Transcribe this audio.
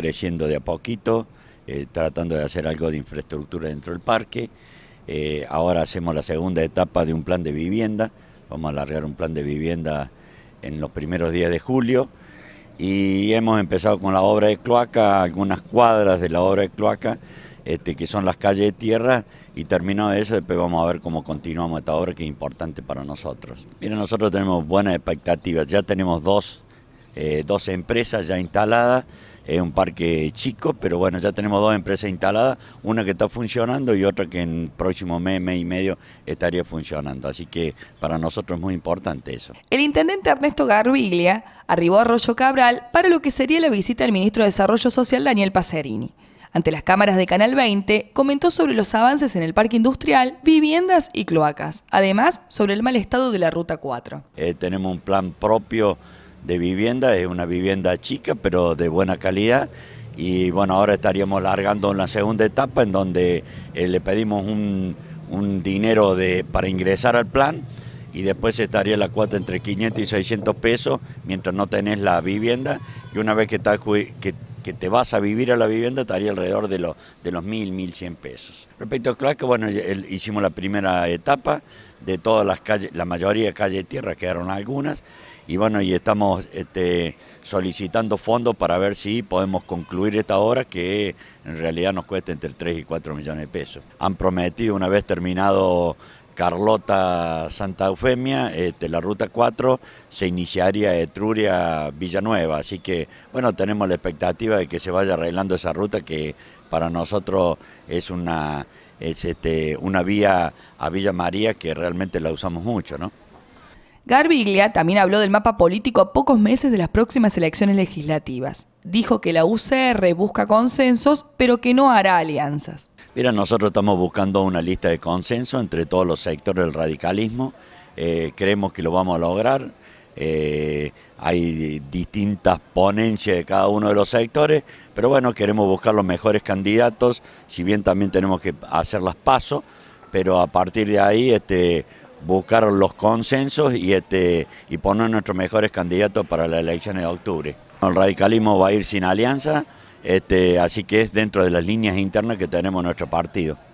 creciendo de a poquito, eh, tratando de hacer algo de infraestructura dentro del parque. Eh, ahora hacemos la segunda etapa de un plan de vivienda, vamos a alargar un plan de vivienda en los primeros días de julio y hemos empezado con la obra de cloaca, algunas cuadras de la obra de cloaca, este, que son las calles de tierra y terminado eso, después vamos a ver cómo continuamos esta obra que es importante para nosotros. Mira, nosotros tenemos buenas expectativas, ya tenemos dos, eh, dos empresas ya instaladas, es un parque chico, pero bueno, ya tenemos dos empresas instaladas, una que está funcionando y otra que en el próximo mes, mes y medio estaría funcionando. Así que para nosotros es muy importante eso. El intendente Ernesto Garviglia arribó a Arroyo Cabral para lo que sería la visita del ministro de Desarrollo Social Daniel Pacerini. Ante las cámaras de Canal 20, comentó sobre los avances en el parque industrial, viviendas y cloacas, además sobre el mal estado de la Ruta 4. Eh, tenemos un plan propio de vivienda, es una vivienda chica pero de buena calidad y bueno, ahora estaríamos largando la segunda etapa en donde eh, le pedimos un, dinero de, para ingresar al plan y después estaría la cuota entre 500 y 600 pesos mientras no tenés la vivienda y una vez que, está, que que te vas a vivir a la vivienda estaría alrededor de, lo, de los 1.000, 1.100 pesos. Respecto a Cloaca, bueno, hicimos la primera etapa de todas las calles, la mayoría de calles de tierra, quedaron algunas, y bueno, y estamos este, solicitando fondos para ver si podemos concluir esta obra que en realidad nos cuesta entre 3 y 4 millones de pesos. Han prometido una vez terminado Carlota Santa Eufemia, este, la ruta 4 se iniciaría Etruria Villanueva, así que bueno, tenemos la expectativa de que se vaya arreglando esa ruta que para nosotros es una, este, una vía a Villa María que realmente la usamos mucho, ¿no? Garbiglia también habló del mapa político a pocos meses de las próximas elecciones legislativas dijo que la UCR busca consensos, pero que no hará alianzas. Mira, nosotros estamos buscando una lista de consenso entre todos los sectores del radicalismo. Eh, creemos que lo vamos a lograr. Eh, hay distintas ponencias de cada uno de los sectores, pero bueno, queremos buscar los mejores candidatos, si bien también tenemos que hacer las pasos, pero a partir de ahí este, buscar los consensos y, este, y poner nuestros mejores candidatos para las elecciones de octubre. El radicalismo va a ir sin alianza, este, así que es dentro de las líneas internas que tenemos nuestro partido.